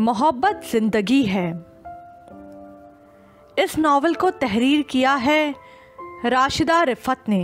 मोहब्बत ज़िंदगी है इस नावल को तहरीर किया है राशिदा रिफत ने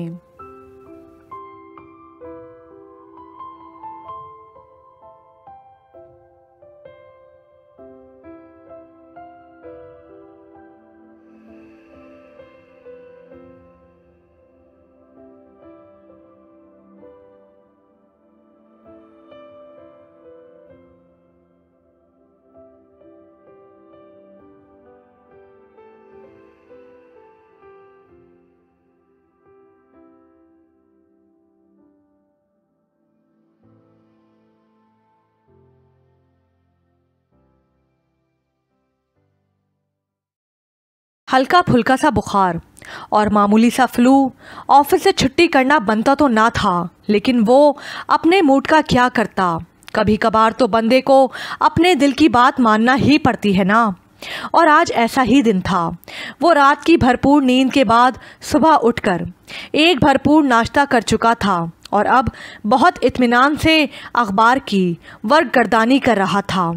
हल्का फुल्का सा बुखार और मामूली सा फ्लू ऑफिस से छुट्टी करना बनता तो ना था लेकिन वो अपने मूड का क्या करता कभी कभार तो बंदे को अपने दिल की बात मानना ही पड़ती है ना और आज ऐसा ही दिन था वो रात की भरपूर नींद के बाद सुबह उठकर एक भरपूर नाश्ता कर चुका था और अब बहुत इत्मीनान से अखबार की वर्ग गर्दानी कर रहा था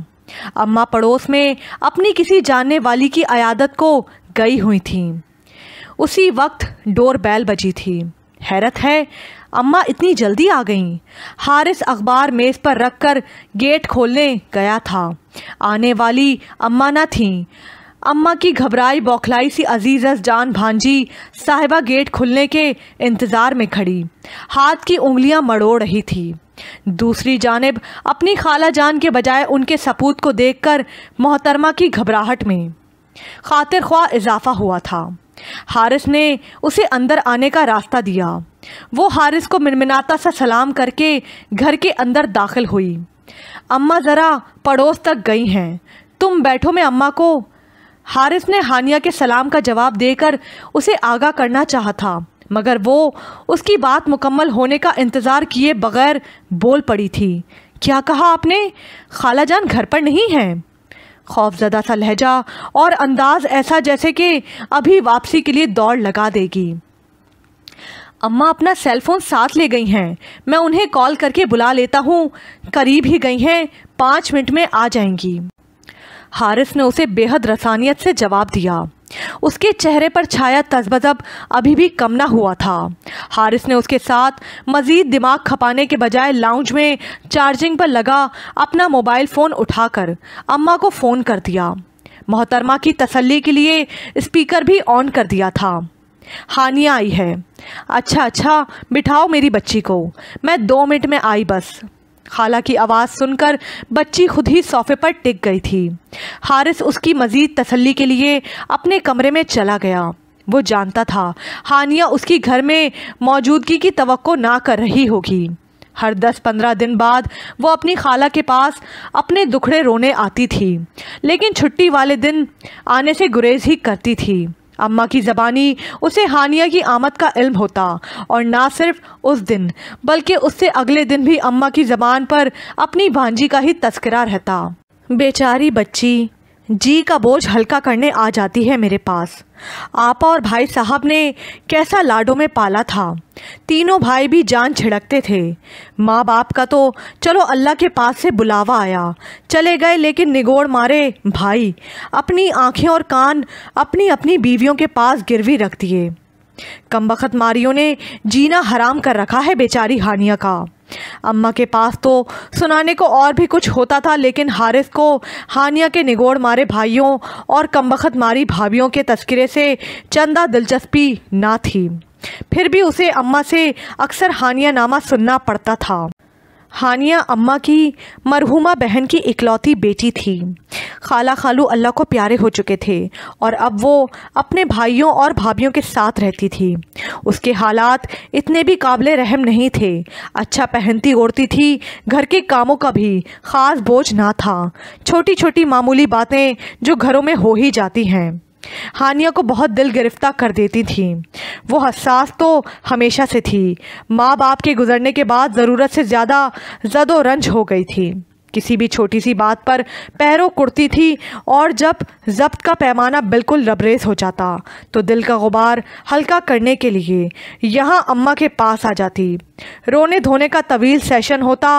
अम्मा पड़ोस में अपनी किसी जानने वाली की अयादत को गई हुई थी उसी वक्त डोर बैल बजी थी हैरत है अम्मा इतनी जल्दी आ गईं हारिस अखबार मेज़ पर रख कर गेट खोलने गया था आने वाली अम्मा ना थीं अम्मा की घबराई बौखलाई सी अजीज़ जान भांजी साहिबा गेट खुलने के इंतज़ार में खड़ी हाथ की उंगलियां मड़ोड़ रही थी दूसरी जानब अपनी खाला जान के बजाय उनके सपूत को देखकर मोहतरमा की घबराहट में खातिर ख्वाह इजाफा हुआ था हारिस ने उसे अंदर आने का रास्ता दिया वो हारिस को मिनमिनाता सा सलाम करके घर के अंदर दाखिल हुई अम्मा ज़रा पड़ोस तक गई हैं तुम बैठो मैं अम्मा को हारिस ने हानिया के सलाम का जवाब देकर उसे आगा करना चाहा था मगर वो उसकी बात मुकम्मल होने का इंतज़ार किए बगैर बोल पड़ी थी क्या कहा आपने खाला जान घर पर नहीं हैं खौफजदा सा लहजा और अंदाज ऐसा जैसे कि अभी वापसी के लिए दौड़ लगा देगी अम्मा अपना सेलफोन साथ ले गई हैं मैं उन्हें कॉल करके बुला लेता हूँ करीब ही गई हैं पाँच मिनट में आ जाएंगी हारिस ने उसे बेहद रसानियत से जवाब दिया उसके चेहरे पर छाया तजबजब अभी भी कम ना हुआ था हारिस ने उसके साथ मज़ीद दिमाग खपाने के बजाय लाउंज में चार्जिंग पर लगा अपना मोबाइल फ़ोन उठाकर अम्मा को फ़ोन कर दिया मोहतरमा की तसल्ली के लिए स्पीकर भी ऑन कर दिया था हानिया आई है अच्छा अच्छा बिठाओ मेरी बच्ची को मैं दो मिनट में आई बस खाला की आवाज़ सुनकर बच्ची खुद ही सोफे पर टिक गई थी हारिस उसकी मज़ीद तसल्ली के लिए अपने कमरे में चला गया वो जानता था हानिया उसकी घर में मौजूदगी की तवक्को ना कर रही होगी हर दस पंद्रह दिन बाद वो अपनी खाला के पास अपने दुखड़े रोने आती थी लेकिन छुट्टी वाले दिन आने से गुरेज ही करती थी अम्मा की ज़बानी उसे हानिया की आमद का इल्म होता और ना सिर्फ उस दिन बल्कि उससे अगले दिन भी अम्मा की ज़बान पर अपनी भांजी का ही तस्करा रहता बेचारी बच्ची जी का बोझ हल्का करने आ जाती है मेरे पास आपा और भाई साहब ने कैसा लाडो में पाला था तीनों भाई भी जान छिड़कते थे माँ बाप का तो चलो अल्लाह के पास से बुलावा आया चले गए लेकिन निगोड़ मारे भाई अपनी आंखें और कान अपनी अपनी बीवियों के पास गिरवी रख दिए कम बखत मारियों ने जीना हराम कर रखा है बेचारी हानिया का अम्मा के पास तो सुनाने को और भी कुछ होता था लेकिन हारिस को हानिया के निगोड़ मारे भाइयों और कमबख्त मारी भाभीियों के तस्करे से चंदा दिलचस्पी ना थी फिर भी उसे अम्मा से अक्सर हानिया नामा सुनना पड़ता था हानिया अम्मा की मरहुमा बहन की इकलौती बेटी थी खाला खालू अल्लाह को प्यारे हो चुके थे और अब वो अपने भाइयों और भाभीियों के साथ रहती थी उसके हालात इतने भी काबिल रहम नहीं थे अच्छा पहनती ओढ़ती थी घर के कामों का भी ख़ास बोझ ना था छोटी छोटी मामूली बातें जो घरों में हो ही जाती हैं हानिया को बहुत दिल गिरफ्तार कर देती थी वो हसास तो हमेशा से थी माँ बाप के गुजरने के बाद ज़रूरत से ज़्यादा जद रंज हो गई थी किसी भी छोटी सी बात पर पैरों कुड़ती थी और जब जब्त का पैमाना बिल्कुल लबरेज हो जाता तो दिल का गुबार हल्का करने के लिए यहाँ अम्मा के पास आ जाती रोने धोने का तवील सेशन होता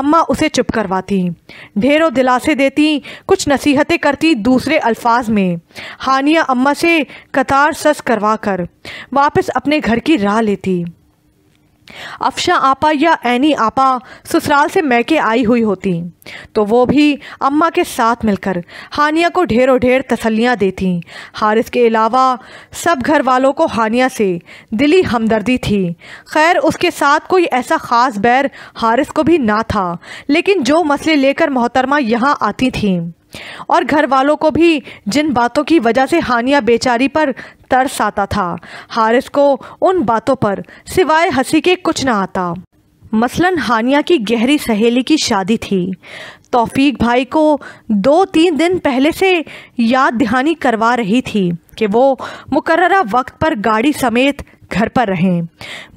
अम्मा उसे चुप करवाती ढेरों दिलासे देती कुछ नसीहतें करती दूसरे अल्फाज में हानिया अम्मा से कतार सस करवा कर वापस अपने घर की राह लेती अफशा आपा या एनी आपा ससुराल से मैके आई हुई होती तो वो भी अम्मा के साथ मिलकर हानिया को ढेरों ढेर तसल्लियाँ देती हारिस के अलावा सब घर वालों को हानिया से दिली हमदर्दी थी खैर उसके साथ कोई ऐसा ख़ास बैर हारिस को भी ना था लेकिन जो मसले लेकर मोहतरमा यहाँ आती थी और घर वालों को भी जिन बातों की वजह से हानिया बेचारी पर तरस आता था हारिस को उन बातों पर सिवाय हंसी के कुछ ना आता मसलन हानिया की गहरी सहेली की शादी थी तौफीक भाई को दो तीन दिन पहले से याद दहानी करवा रही थी कि वो मुकर्रा वक्त पर गाड़ी समेत घर पर रहें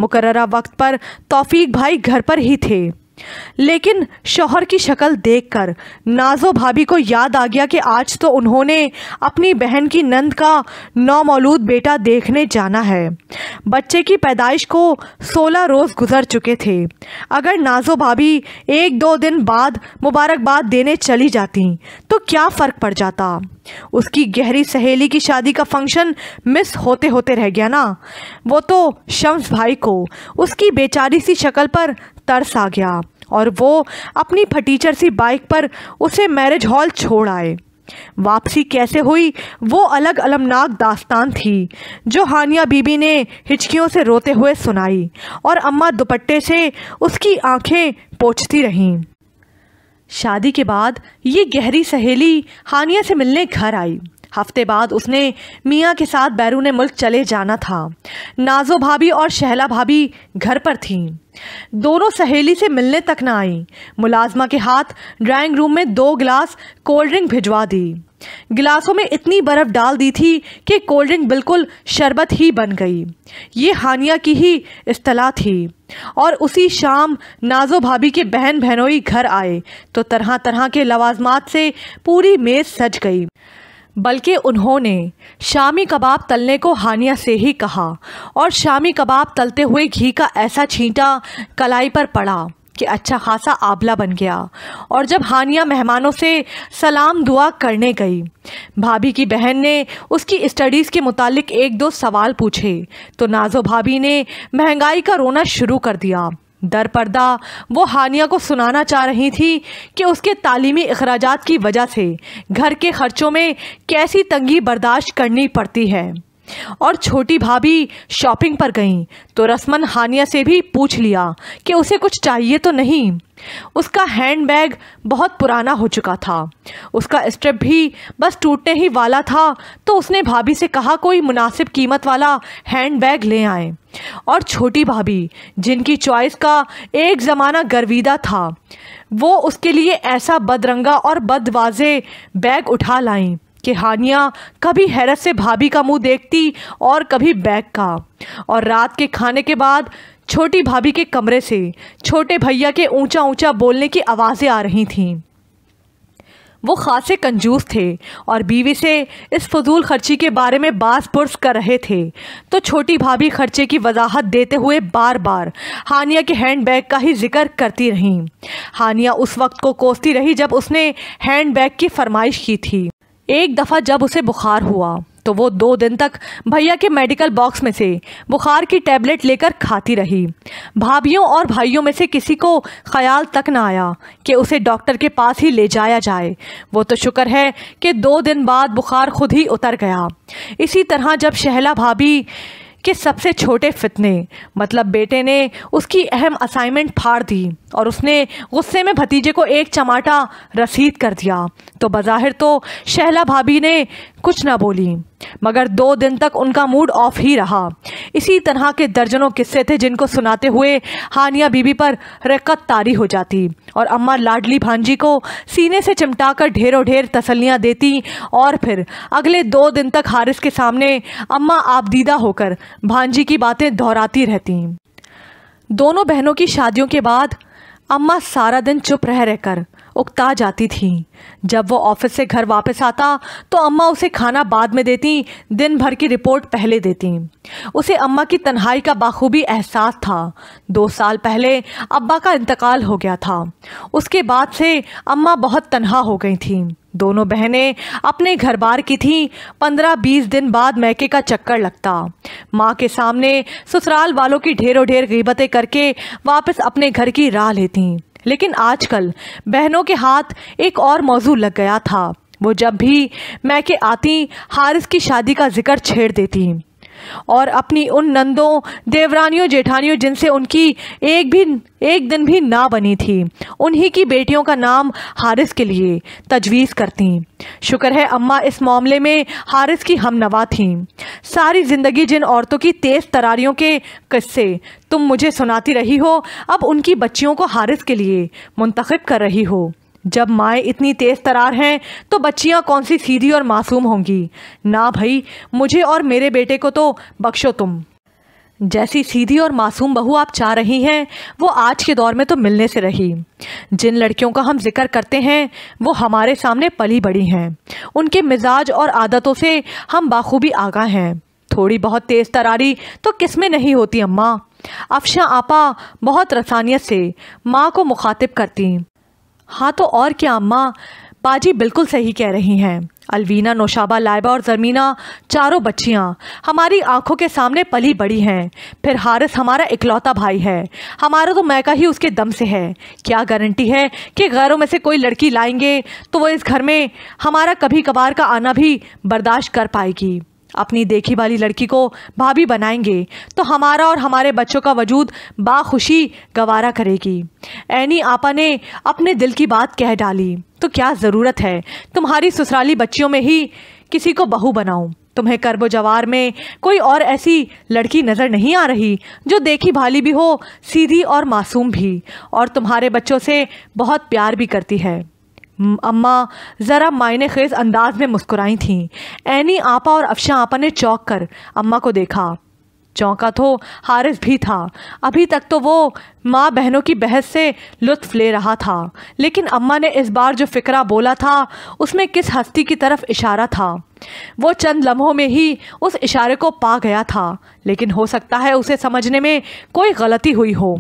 मुकर्रा वक्त पर तौफीक भाई घर पर ही थे लेकिन शौहर की शक्ल देखकर नाजो भाभी को याद आ गया कि आज तो उन्होंने अपनी बहन की नंद का नौमौलूद बेटा देखने जाना है बच्चे की पैदाइश को 16 रोज़ गुजर चुके थे अगर नाजो भाभी एक दो दिन बाद मुबारकबाद देने चली जाती तो क्या फ़र्क पड़ जाता उसकी गहरी सहेली की शादी का फंक्शन मिस होते होते रह गया ना वो तो शम्स भाई को उसकी बेचारी सी शक्ल पर तरस आ गया और वो अपनी फटीचर सी बाइक पर उसे मैरिज हॉल छोड़ आए वापसी कैसे हुई वो अलग अलमनाक दास्तान थी जो हानिया बीबी ने हिचकियों से रोते हुए सुनाई और अम्मा दुपट्टे से उसकी आंखें पोछती रहीं शादी के बाद ये गहरी सहेली हानिया से मिलने घर आई हफ्ते बाद उसने मियाँ के साथ बैरून मुल्क चले जाना था नाजो भाभी और शहला भाभी घर पर थीं दोनों सहेली से मिलने तक ना आईं मुलाजमा के हाथ ड्राइंग रूम में दो गिलास कोल्ड ड्रिंक भिजवा दी गिलासों में इतनी बर्फ़ डाल दी थी कि कोल्ड ड्रिंक बिल्कुल शरबत ही बन गई ये हानिया की ही अतलाह थी और उसी शाम नाजो भाभी के बहन बहनोई घर आए तो तरह तरह के लवाजमात से पूरी मेज़ सज गई बल्कि उन्होंने शामी कबाब तलने को हानिया से ही कहा और शामी कबाब तलते हुए घी का ऐसा छींटा कलाई पर पड़ा कि अच्छा खासा आबला बन गया और जब हानिया मेहमानों से सलाम दुआ करने गई भाभी की बहन ने उसकी स्टडीज़ के मुतालिक एक दो सवाल पूछे तो नाजो भाभी ने महंगाई का रोना शुरू कर दिया दरपर्दा वो हानिया को सुनाना चाह रही थी कि उसके तालीमी अखराज की वजह से घर के खर्चों में कैसी तंगी बर्दाश्त करनी पड़ती है और छोटी भाभी शॉपिंग पर गईं तो रसमन हानिया से भी पूछ लिया कि उसे कुछ चाहिए तो नहीं उसका हैंड बैग बहुत पुराना हो चुका था उसका स्ट्रिप भी बस टूटने ही वाला था तो उसने भाभी से कहा कोई मुनासिब कीमत वाला हैंड बैग ले आए और छोटी भाभी जिनकी चॉइस का एक ज़माना गर्विदा था वो उसके लिए ऐसा बदरंगा और बदवाजे बैग उठा लाई कि हानिया कभी हैरत से भाभी का मुंह देखती और कभी बैग का और रात के खाने के बाद छोटी भाभी के कमरे से छोटे भैया के ऊंचा ऊंचा बोलने की आवाज़ें आ रही थीं वो खासे कंजूस थे और बीवी से इस फजूल खर्ची के बारे में बास पुरस कर रहे थे तो छोटी भाभी खर्चे की वजाहत देते हुए बार बार हानिया के हैंड बैग का ही जिक्र करती रहीं हानिया उस वक्त को कोसती रही जब उसने हैंड बैग की फरमाइश की थी एक दफ़ा जब उसे बुखार हुआ तो वो दो दिन तक भैया के मेडिकल बॉक्स में से बुखार की टैबलेट लेकर खाती रही भाभीियों और भाइयों में से किसी को ख्याल तक ना आया कि उसे डॉक्टर के पास ही ले जाया जाए वो तो शुक्र है कि दो दिन बाद बुखार खुद ही उतर गया इसी तरह जब शहला भाभी कि सबसे छोटे फितने मतलब बेटे ने उसकी अहम असाइनमेंट फाड़ दी और उसने गुस्से में भतीजे को एक चमाटा रसीद कर दिया तो बज़ाहिर तो शहला भाभी ने कुछ ना बोली मगर दो दिन तक उनका मूड ऑफ ही रहा इसी तरह के दर्जनों किस्से थे जिनको सुनाते हुए हानिया बीबी पर रकत तारी हो जाती और अम्मा लाडली भांजी को सीने से चिमटाकर ढेरों ढेर तसलियाँ देती और फिर अगले दो दिन तक हारिस के सामने अम्मा आपदीदा होकर भांजी की बातें दोहराती रहती दोनों बहनों की शादियों के बाद अम्मा सारा दिन चुप रह रहकर उकता जाती थी जब वो ऑफिस से घर वापस आता तो अम्मा उसे खाना बाद में देती दिन भर की रिपोर्ट पहले देती उसे अम्मा की तन्हाई का बाखूबी एहसास था दो साल पहले अब्बा का इंतकाल हो गया था उसके बाद से अम्मा बहुत तन्हा हो गई थी दोनों बहनें अपने घर बार की थीं पंद्रह बीस दिन बाद मैके का चक्कर लगता माँ के सामने ससुराल वालों की ढेरों ढेर गीबतें करके वापस अपने घर की राह लेती लेकिन आजकल बहनों के हाथ एक और मौजू लग गया था वो जब भी मैके आती हारिस की शादी का जिक्र छेड़ देती और अपनी उन नंदों देवरानियों जेठानियों जिनसे उनकी एक भी एक दिन भी ना बनी थी उन्हीं की बेटियों का नाम हारिस के लिए तजवीज़ करती शुक्र है अम्मा इस मामले में हारिस की हमनवा थीं सारी ज़िंदगी जिन औरतों की तेज़ तरारियों के किस्से तुम मुझे सुनाती रही हो अब उनकी बच्चियों को हारिस के लिए मुंतखब कर रही हो जब माएँ इतनी तेज़ तरार हैं तो बच्चियाँ कौन सी सीधी और मासूम होंगी ना भाई मुझे और मेरे बेटे को तो बख्शो तुम जैसी सीधी और मासूम बहू आप चाह रही हैं वो आज के दौर में तो मिलने से रही जिन लड़कियों का हम जिक्र करते हैं वो हमारे सामने पली बड़ी हैं उनके मिजाज और आदतों से हम बाखूबी आगा हैं थोड़ी बहुत तेज़ तरारी तो किस में नहीं होती अम्मा अफशा आपा बहुत रसानियत से माँ को मुखातिब करती हाँ तो और क्या अम्मा पाजी बिल्कुल सही कह रही हैं अलवीना नौशाबा लाइबा और ज़रमीना चारों बच्चियाँ हमारी आंखों के सामने पली बड़ी हैं फिर हारिस हमारा इकलौता भाई है हमारा तो मैका ही उसके दम से है क्या गारंटी है कि गैरों में से कोई लड़की लाएंगे तो वो इस घर में हमारा कभी कभार का आना भी बर्दाश्त कर पाएगी अपनी देखी वाली लड़की को भाभी बनाएंगे तो हमारा और हमारे बच्चों का वजूद बाखुशी गवारा करेगी एनी आपा ने अपने दिल की बात कह डाली तो क्या ज़रूरत है तुम्हारी ससुराली बच्चियों में ही किसी को बहू बनाऊं तुम्हें करबो जवार में कोई और ऐसी लड़की नज़र नहीं आ रही जो देखी भाली भी हो सीधी और मासूम भी और तुम्हारे बच्चों से बहुत प्यार भी करती है अम्मा ज़रा मायने खेज अंदाज में मुस्कुराई थीं एनी आपा और अफशा आपा ने चौंक कर अम्मा को देखा चौंका तो हारिस भी था अभी तक तो वो माँ बहनों की बहस से लुत्फ ले रहा था लेकिन अम्मा ने इस बार जो फ़िक्रा बोला था उसमें किस हस्ती की तरफ इशारा था वो चंद लम्हों में ही उस इशारे को पा गया था लेकिन हो सकता है उसे समझने में कोई गलती हुई हो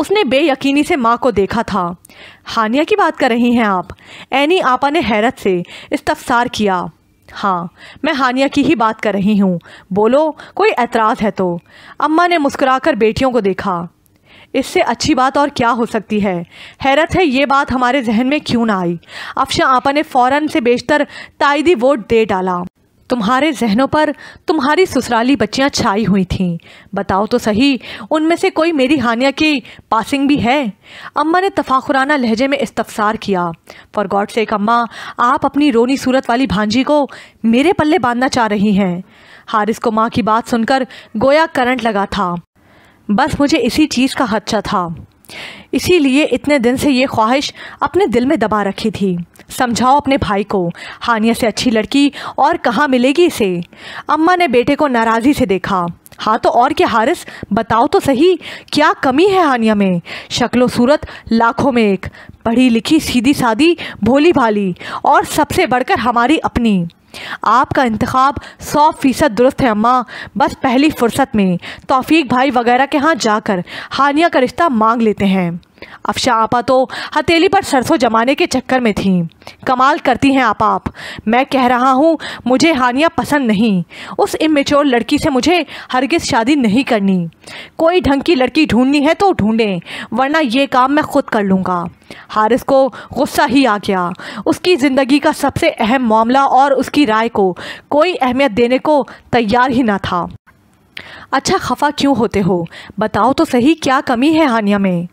उसने बेयकीनी से माँ को देखा था हानिया की बात कर रही हैं आप एनी आपा ने हैरत से इस्तफसार किया हाँ मैं हानिया की ही बात कर रही हूँ बोलो कोई एतराज़ है तो अम्मा ने मुस्कुराकर बेटियों को देखा इससे अच्छी बात और क्या हो सकती है हैरत है ये बात हमारे जहन में क्यों ना आई अफशा आपा ने फ़ौरन से बेशतर तायदी वोट दे डाला तुम्हारे जहनों पर तुम्हारी ससुराली बच्चियाँ छाई हुई थीं बताओ तो सही उनमें से कोई मेरी हानिया की पासिंग भी है अम्मा ने तफाखुराना लहजे में इस्तफसार किया फॉर गॉड एक अम्मा आप अपनी रोनी सूरत वाली भांजी को मेरे पल्ले बांधना चाह रही हैं हारिस को माँ की बात सुनकर गोया करंट लगा था बस मुझे इसी चीज़ का हदचा था इसीलिए इतने दिन से ये ख्वाहिश अपने दिल में दबा रखी थी समझाओ अपने भाई को हानिया से अच्छी लड़की और कहाँ मिलेगी इसे अम्मा ने बेटे को नाराज़ी से देखा हाँ तो और क्या हारिस बताओ तो सही क्या कमी है हानिया में शक्लो सूरत लाखों में एक पढ़ी लिखी सीधी सादी भोली भाली और सबसे बढ़कर हमारी अपनी आपका इंतखब सौ फ़ीसद दुरुस्त है अम्मा बस पहली फुर्सत में तोफ़ीक भाई वगैरह के यहाँ जाकर हानिया का रिश्ता मांग लेते हैं अफशा आपा तो हथेली पर सरसों जमाने के चक्कर में थी कमाल करती हैं आप आप मैं कह रहा हूँ मुझे हानिया पसंद नहीं उस इमेच्योर लड़की से मुझे हरगिज़ शादी नहीं करनी कोई ढंग की लड़की ढूंढनी है तो ढूंढें वरना ये काम मैं खुद कर लूँगा हारिस को गुस्सा ही आ गया उसकी ज़िंदगी का सबसे अहम मामला और उसकी राय को कोई अहमियत देने को तैयार ही ना था अच्छा खफा क्यों होते हो बताओ तो सही क्या कमी है हानिया में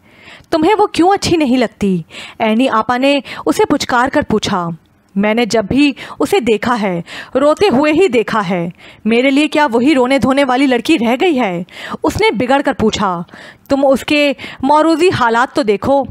तुम्हें वो क्यों अच्छी नहीं लगती एनी आपा ने उसे पुचकार कर पूछा मैंने जब भी उसे देखा है रोते हुए ही देखा है मेरे लिए क्या वही रोने धोने वाली लड़की रह गई है उसने बिगड़ कर पूछा तुम उसके मौरूजी हालात तो देखो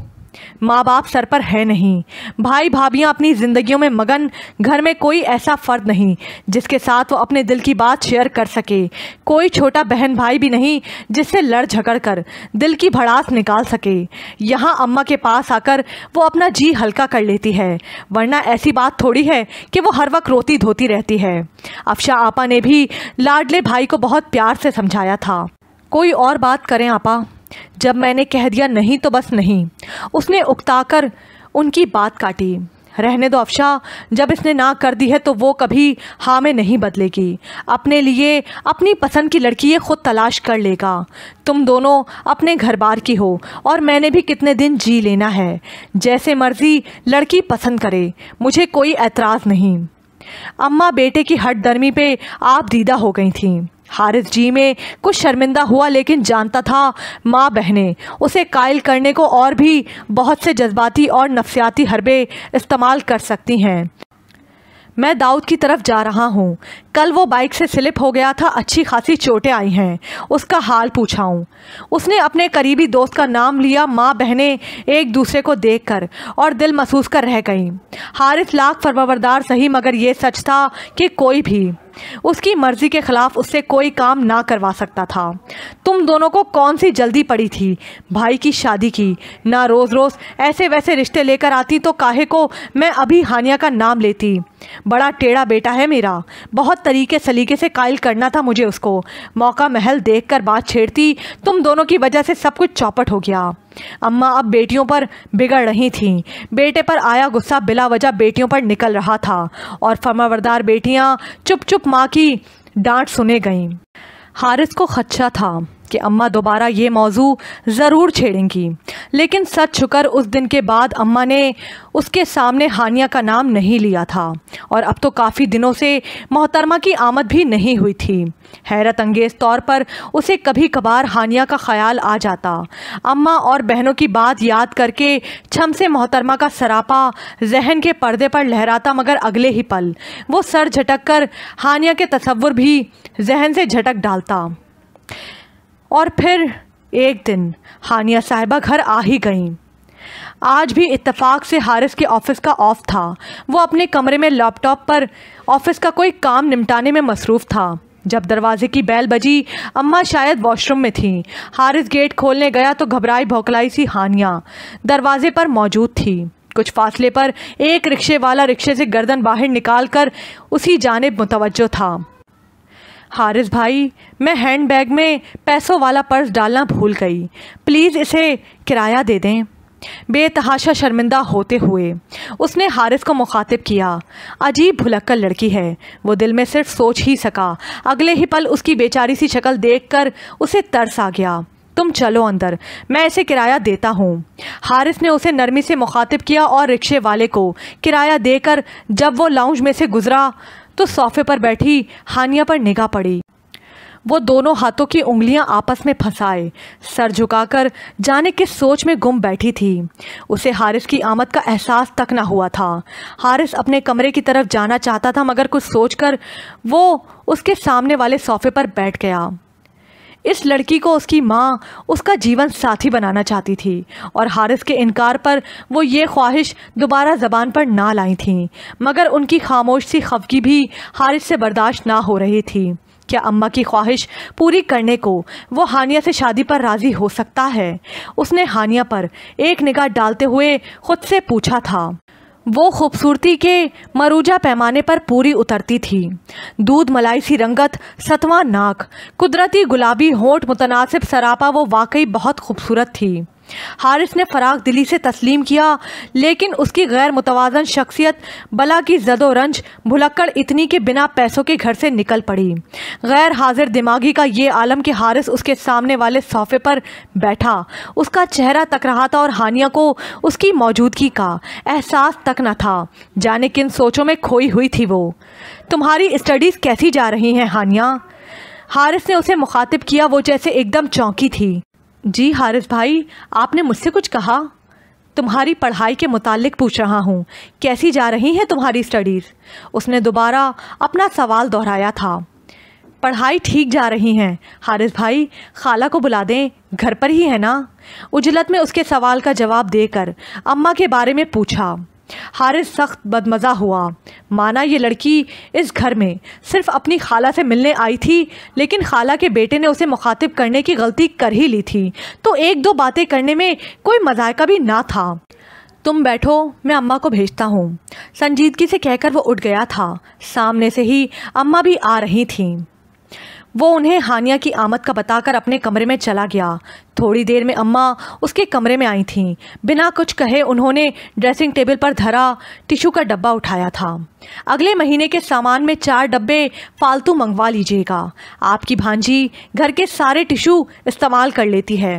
माँ बाप सर पर है नहीं भाई भाभियाँ अपनी ज़िंदगियों में मगन घर में कोई ऐसा फ़र्द नहीं जिसके साथ वो अपने दिल की बात शेयर कर सके कोई छोटा बहन भाई भी नहीं जिससे लड़ झगड़ कर दिल की भड़ास निकाल सके यहाँ अम्मा के पास आकर वो अपना जी हल्का कर लेती है वरना ऐसी बात थोड़ी है कि वो हर वक्त रोती धोती रहती है अफशा आपा ने भी लाडले भाई को बहुत प्यार से समझाया था कोई और बात करें आपा जब मैंने कह दिया नहीं तो बस नहीं उसने उकताकर उनकी बात काटी रहने दो अफशा जब इसने ना कर दी है तो वो कभी हाँ में नहीं बदलेगी अपने लिए अपनी पसंद की लड़की ये खुद तलाश कर लेगा तुम दोनों अपने घर बार की हो और मैंने भी कितने दिन जी लेना है जैसे मर्जी लड़की पसंद करे मुझे कोई एतराज़ नहीं अम्मा बेटे की हट दर्मी पे आप दीदा हो गई थीं हारिस जी में कुछ शर्मिंदा हुआ लेकिन जानता था माँ बहनें उसे कायल करने को और भी बहुत से जज्बाती और नफसियाती हरबे इस्तेमाल कर सकती हैं मैं दाऊद की तरफ जा रहा हूँ कल वो बाइक से स्लिप हो गया था अच्छी खासी चोटें आई हैं उसका हाल पूछाऊँ उसने अपने करीबी दोस्त का नाम लिया माँ बहने एक दूसरे को देख कर और दिल महसूस कर रह गईं हारिस लाख फरवरदार सही मगर ये सच था कि कोई भी उसकी मर्जी के खिलाफ उससे कोई काम ना करवा सकता था तुम दोनों को कौन सी जल्दी पड़ी थी भाई की शादी की ना रोज़ रोज़ ऐसे वैसे रिश्ते लेकर आती तो काहे को मैं अभी हानिया का नाम लेती बड़ा टेढ़ा बेटा है मेरा बहुत तरीके सलीके से कायल करना था मुझे उसको मौका महल देखकर बात छेड़ती तुम दोनों की वजह से सब कुछ चौपट हो गया अम्मा अब बेटियों पर बिगड़ रही थीं बेटे पर आया गुस्सा बिला वजह बेटियों पर निकल रहा था और फर्मावरदार बेटियां चुप चुप माँ की डांट सुने गईं हारिस को खदशा था कि अम्मा दोबारा ये मौजू ज़रूर छेड़ेंगी लेकिन सच छुकर उस दिन के बाद अम्मा ने उसके सामने हानिया का नाम नहीं लिया था और अब तो काफ़ी दिनों से मोहतरमा की आमद भी नहीं हुई थी हैरत अंगेज तौर पर उसे कभी कभार हानिया का ख्याल आ जाता अम्मा और बहनों की बात याद करके छम से मोहतरमा का सरापा जहन के पर्दे पर लहराता मगर अगले ही पल वो सर झटक कर हानिया के तस्वुर भी जहन से झटक डालता और फिर एक दिन हानिया साहिबा घर आ ही गईं आज भी इत्तेफाक से हारिस के ऑफ़िस का ऑफ था वो अपने कमरे में लैपटॉप पर ऑफ़िस का कोई काम निपटाने में मसरूफ़ था जब दरवाजे की बैल बजी अम्मा शायद वॉशरूम में थीं हारिस गेट खोलने गया तो घबराई भौकलाई सी हानिया दरवाजे पर मौजूद थी कुछ फासले पर एक रिक्शे वाला रिक्शे से गर्दन बाहर निकाल कर उसी जानब मुतवजो था हारिस भाई मैं हैंड बैग में पैसों वाला पर्स डालना भूल गई प्लीज़ इसे किराया दे दें बेतहाशा शर्मिंदा होते हुए उसने हारिस को मुखातिब किया अजीब भुलक्कर लड़की है वो दिल में सिर्फ सोच ही सका अगले ही पल उसकी बेचारी सी शक्ल देखकर उसे तरस आ गया तुम चलो अंदर मैं इसे किराया देता हूँ हारिस ने उसे नरमी से मुखातिब किया और रिक्शे वाले को किराया देकर जब वो लाउंज में से गुजरा तो सोफे पर बैठी हानिया पर निगाह पड़ी वो दोनों हाथों की उंगलियां आपस में फंसाए सर झुकाकर जाने किस सोच में गुम बैठी थी उसे हारिस की आमद का एहसास तक ना हुआ था हारिस अपने कमरे की तरफ जाना चाहता था मगर कुछ सोचकर वो उसके सामने वाले सोफे पर बैठ गया इस लड़की को उसकी माँ उसका जीवन साथी बनाना चाहती थी और हारिस के इनकार पर वो ये ख्वाहिश दोबारा ज़बान पर ना लाई थी मगर उनकी खामोश सी खफगी भी हारिस से बर्दाश्त ना हो रही थी क्या अम्मा की ख्वाहिश पूरी करने को वो हानिया से शादी पर राज़ी हो सकता है उसने हानिया पर एक निगाह डालते हुए ख़ुद से पूछा था वो खूबसूरती के मरूजा पैमाने पर पूरी उतरती थी दूध मलाई सी रंगत सतवा नाक कुदरती गुलाबी होठ मुतनासिब सरापा वो वाकई बहुत खूबसूरत थी हारिस ने फराग दिली से तस्लीम किया लेकिन उसकी गैर मुतवाजन शख्सियत बला की जदोरंज भुलक्कड़ इतनी के बिना पैसों के घर से निकल पड़ी गैर हाजिर दिमागी का ये आलम कि हारिस उसके सामने वाले सोफे पर बैठा उसका चेहरा तक रहा था और हानिया को उसकी मौजूदगी का एहसास तक न था जाने किन सोचों में खोई हुई थी वो तुम्हारी स्टडीज़ कैसी जा रही हैं हानिया हारिस ने उसे मुखातिब किया वो जैसे एकदम चौंकी थी जी हारिस भाई आपने मुझसे कुछ कहा तुम्हारी पढ़ाई के मुतालिक पूछ रहा हूँ कैसी जा रही हैं तुम्हारी स्टडीज़ उसने दोबारा अपना सवाल दोहराया था पढ़ाई ठीक जा रही हैं हारिस भाई खाला को बुला दें घर पर ही है ना उजलत में उसके सवाल का जवाब देकर अम्मा के बारे में पूछा हारिस सख्त बदमज़ा हुआ माना ये लड़की इस घर में सिर्फ अपनी खाला से मिलने आई थी लेकिन खाला के बेटे ने उसे मुखातिब करने की गलती कर ही ली थी तो एक दो बातें करने में कोई मजायका भी ना था तुम बैठो मैं अम्मा को भेजता हूँ संजीदगी से कहकर वो उठ गया था सामने से ही अम्मा भी आ रही थीं वो उन्हें हानिया की आमद का बताकर अपने कमरे में चला गया थोड़ी देर में अम्मा उसके कमरे में आई थीं बिना कुछ कहे उन्होंने ड्रेसिंग टेबल पर धरा टिशू का डब्बा उठाया था अगले महीने के सामान में चार डब्बे फालतू मंगवा लीजिएगा आपकी भांजी घर के सारे टिशू इस्तेमाल कर लेती है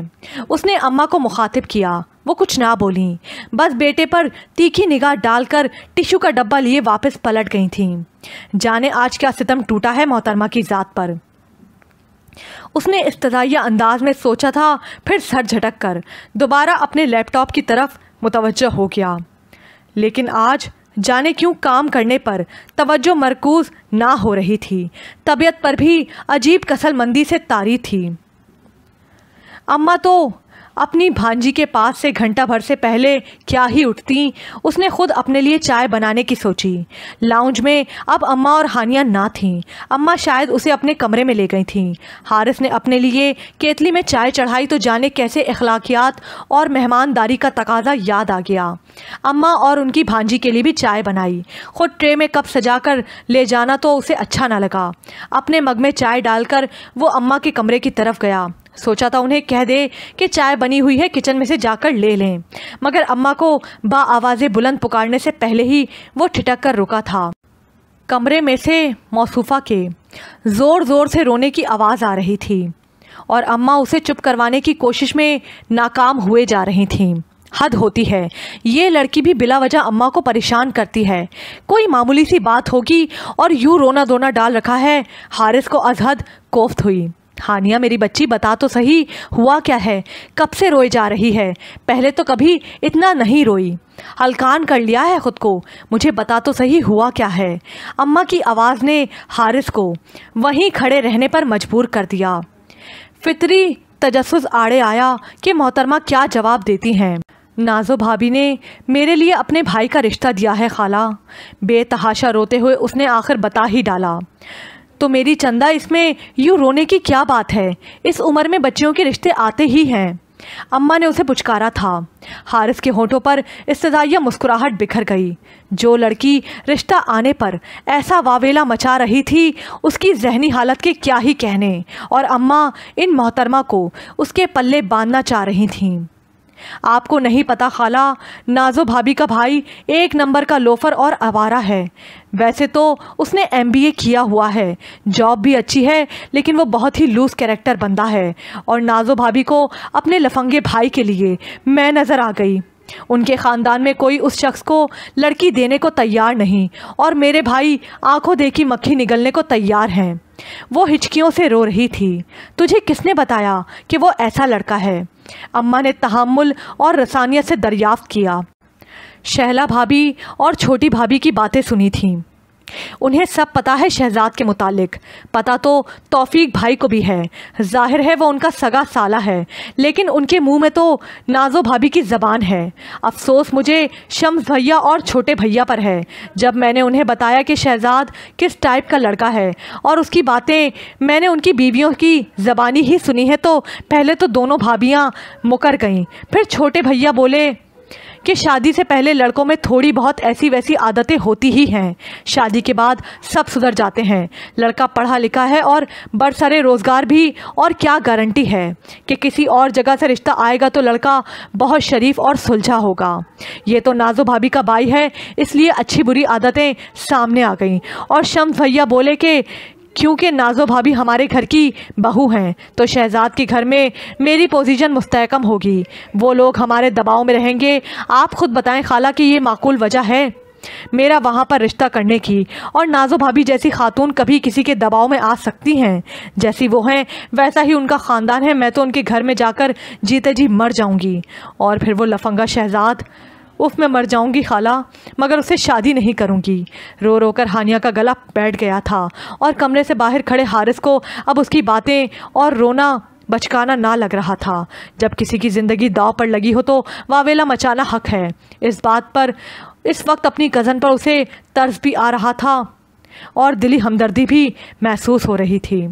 उसने अम्मा को मुखातिब किया वो कुछ ना बोली बस बेटे पर तीखी निगाह डालकर टिशू का डब्बा लिए वापस पलट गई थीं जाने आज क्या सितम टूटा है मोहतरमा की ज़ात पर उसने इब्तदाया अंदाज में सोचा था फिर सर झटक कर दोबारा अपने लैपटॉप की तरफ मुतवजह हो गया लेकिन आज जाने क्यों काम करने पर तवज्जो मरकूज ना हो रही थी तबीयत पर भी अजीब कसलमंदी से तारी थी अम्मा तो अपनी भांजी के पास से घंटा भर से पहले क्या ही उठती उसने खुद अपने लिए चाय बनाने की सोची लाउंज में अब अम्मा और हानिया ना थीं अम्मा शायद उसे अपने कमरे में ले गई थीं हारिस ने अपने लिए केतली में चाय चढ़ाई तो जाने कैसे अखलाकियात और मेहमानदारी का तकाजा याद आ गया अम्मा और उनकी भांजी के लिए भी चाय बनाई खुद ट्रे में कप सजाकर ले जाना तो उसे अच्छा ना लगा अपने मग में चाय डालकर वो अम्मा के कमरे की तरफ गया सोचा था उन्हें कह दे कि चाय बनी हुई है किचन में से जाकर ले लें मगर अम्मा को बा आवाज़ें बुलंद पुकारने से पहले ही वो ठिटक कर रुका था कमरे में से मौसूफ़ा के ज़ोर ज़ोर से रोने की आवाज़ आ रही थी और अम्मा उसे चुप करवाने की कोशिश में नाकाम हुए जा रही थीं हद होती है ये लड़की भी बिला वजह अम्मा को परेशान करती है कोई मामूली सी बात होगी और यूँ रोना दोना डाल रखा है हारिस को अजहद कोफ्त हुई हानिया मेरी बच्ची बता तो सही हुआ क्या है कब से रोई जा रही है पहले तो कभी इतना नहीं रोई अलकान कर लिया है ख़ुद को मुझे बता तो सही हुआ क्या है अम्मा की आवाज़ ने हारिस को वहीं खड़े रहने पर मजबूर कर दिया फितरी तजस आड़े आया कि मोहतरमा क्या जवाब देती हैं नाजो भाभी ने मेरे लिए अपने भाई का रिश्ता दिया है खाला बेतहाशा रोते हुए उसने आखिर बता ही डाला तो मेरी चंदा इसमें यूँ रोने की क्या बात है इस उम्र में बच्चियों के रिश्ते आते ही हैं अम्मा ने उसे पुचकारा था हारिस के होठों पर इस्तदाया मुस्कुराहट बिखर गई जो लड़की रिश्ता आने पर ऐसा वावेला मचा रही थी उसकी जहनी हालत के क्या ही कहने और अम्मा इन मोहतरमा को उसके पल्ले बांधना चाह रही थीं आपको नहीं पता खाला नाजो भाभी का भाई एक नंबर का लोफर और आवारा है वैसे तो उसने एम किया हुआ है जॉब भी अच्छी है लेकिन वो बहुत ही लूज कैरेक्टर बंदा है और नाजो भाभी को अपने लफंगे भाई के लिए मैं नज़र आ गई उनके ख़ानदान में कोई उस शख्स को लड़की देने को तैयार नहीं और मेरे भाई आंखों देखी मक्खी निगलने को तैयार हैं वो हिचकियों से रो रही थी तुझे किसने बताया कि वो ऐसा लड़का है अम्मा ने तहमुल और रसानियत से दरियाफ्त किया शहला भाभी और छोटी भाभी की बातें सुनी थीं उन्हें सब पता है शहजाद के मुतालिक पता तो तौफीक भाई को भी है जाहिर है वो उनका सगा साला है लेकिन उनके मुंह में तो नाजो भाभी की ज़बान है अफसोस मुझे शम्स भैया और छोटे भैया पर है जब मैंने उन्हें बताया कि शहजाद किस टाइप का लड़का है और उसकी बातें मैंने उनकी बीवियों की ज़बानी ही सुनी है तो पहले तो दोनों भाभियाँ मुकर गईं फिर छोटे भैया बोले कि शादी से पहले लड़कों में थोड़ी बहुत ऐसी वैसी आदतें होती ही हैं शादी के बाद सब सुधर जाते हैं लड़का पढ़ा लिखा है और सारे रोज़गार भी और क्या गारंटी है कि किसी और जगह से रिश्ता आएगा तो लड़का बहुत शरीफ और सुलझा होगा ये तो नाजो भाभी का बाई है इसलिए अच्छी बुरी आदतें सामने आ गई और शम्स भैया बोले कि क्योंकि नाजो भाभी हमारे घर की बहू हैं तो शहजाद के घर में मेरी पोजीशन मुस्तकम होगी वो लोग हमारे दबाव में रहेंगे आप ख़ुद बताएं खाला कि ये माकूल वजह है मेरा वहाँ पर रिश्ता करने की और नाजो भाभी जैसी खातून कभी किसी के दबाव में आ सकती हैं जैसी वो हैं वैसा ही उनका ख़ानदान है मैं तो उनके घर में जाकर जीते जी मर जाऊँगी और फिर वो लफंगा शहजाद उफ मैं मर जाऊंगी खाला मगर उसे शादी नहीं करूंगी रो रो कर हानिया का गला बैठ गया था और कमरे से बाहर खड़े हारिस को अब उसकी बातें और रोना बचकाना ना लग रहा था जब किसी की ज़िंदगी दाव पर लगी हो तो वावेला मचाना हक है इस बात पर इस वक्त अपनी कज़न पर उसे तर्ज भी आ रहा था और दिली हमदर्दी भी महसूस हो रही थी